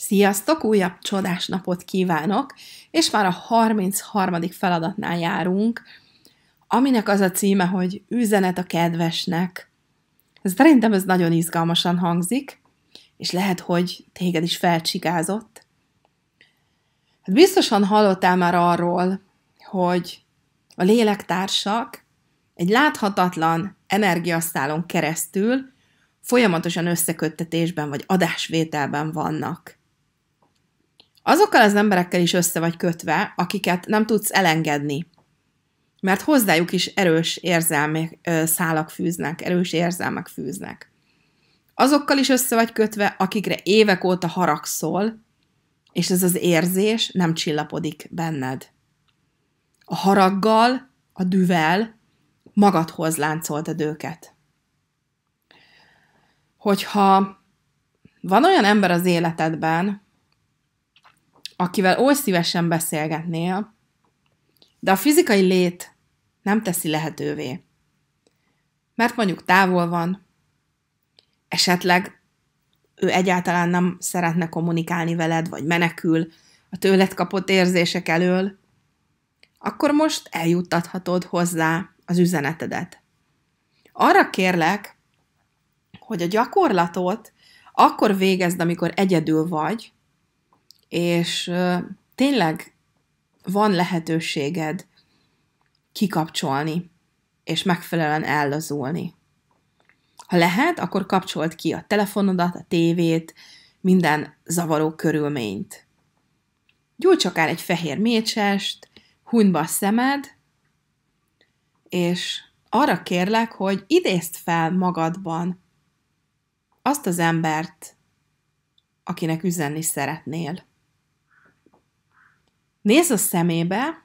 Sziasztok, újabb csodás napot kívánok, és már a 33. feladatnál járunk, aminek az a címe, hogy Üzenet a kedvesnek. Ez szerintem ez nagyon izgalmasan hangzik, és lehet, hogy téged is felcsigázott. Hát biztosan hallottál már arról, hogy a lélektársak egy láthatatlan energiasztálon keresztül folyamatosan összeköttetésben vagy adásvételben vannak Azokkal az emberekkel is össze vagy kötve, akiket nem tudsz elengedni. Mert hozzájuk is erős érzelmi szálak fűznek, erős érzelmek fűznek. Azokkal is össze vagy kötve, akikre évek óta haragszol, és ez az érzés nem csillapodik benned. A haraggal, a düvel magadhoz láncoltad őket. Hogyha van olyan ember az életedben, akivel oly szívesen beszélgetnél, de a fizikai lét nem teszi lehetővé. Mert mondjuk távol van, esetleg ő egyáltalán nem szeretne kommunikálni veled, vagy menekül a tőled kapott érzések elől, akkor most eljuttathatod hozzá az üzenetedet. Arra kérlek, hogy a gyakorlatot akkor végezd, amikor egyedül vagy, és tényleg van lehetőséged kikapcsolni, és megfelelően ellazulni. Ha lehet, akkor kapcsolt ki a telefonodat, a tévét, minden zavaró körülményt. Gyújts akár egy fehér mécsest, hunyd be a szemed, és arra kérlek, hogy idézd fel magadban azt az embert, akinek üzenni szeretnél. Nézz a szemébe,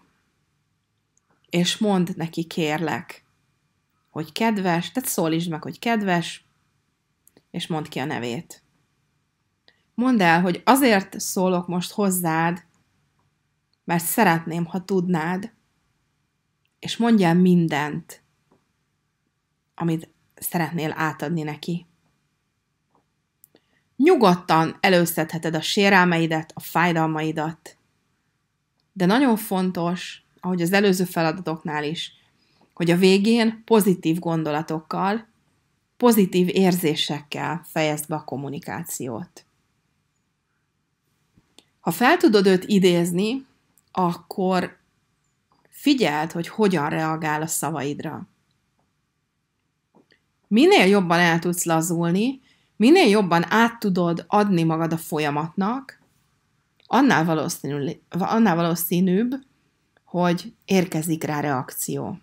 és mondd neki, kérlek, hogy kedves, tehát szólítsd meg, hogy kedves, és mondd ki a nevét. Mondd el, hogy azért szólok most hozzád, mert szeretném, ha tudnád, és mondj el mindent, amit szeretnél átadni neki. Nyugodtan előszedheted a sérelmeidet, a fájdalmaidat, de nagyon fontos, ahogy az előző feladatoknál is, hogy a végén pozitív gondolatokkal, pozitív érzésekkel fejezd be a kommunikációt. Ha fel tudod őt idézni, akkor figyeld, hogy hogyan reagál a szavaidra. Minél jobban el tudsz lazulni, minél jobban át tudod adni magad a folyamatnak, annál, valószínű, annál valószínűbb, hogy érkezik rá reakció.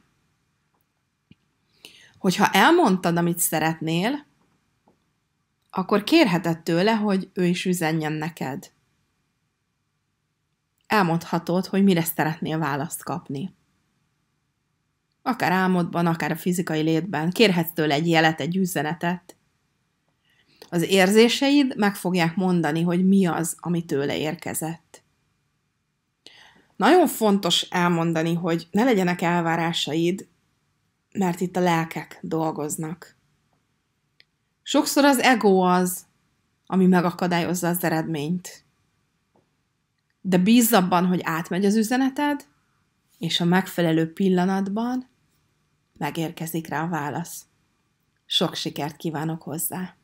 Hogyha elmondtad, amit szeretnél, akkor kérheted tőle, hogy ő is üzenjen neked. Elmondhatod, hogy mire szeretnél választ kapni. Akár álmodban, akár a fizikai létben. Kérhetsz tőle egy jelet, egy üzenetet, az érzéseid meg fogják mondani, hogy mi az, ami tőle érkezett. Nagyon fontos elmondani, hogy ne legyenek elvárásaid, mert itt a lelkek dolgoznak. Sokszor az ego az, ami megakadályozza az eredményt. De bízz abban, hogy átmegy az üzeneted, és a megfelelő pillanatban megérkezik rá a válasz. Sok sikert kívánok hozzá!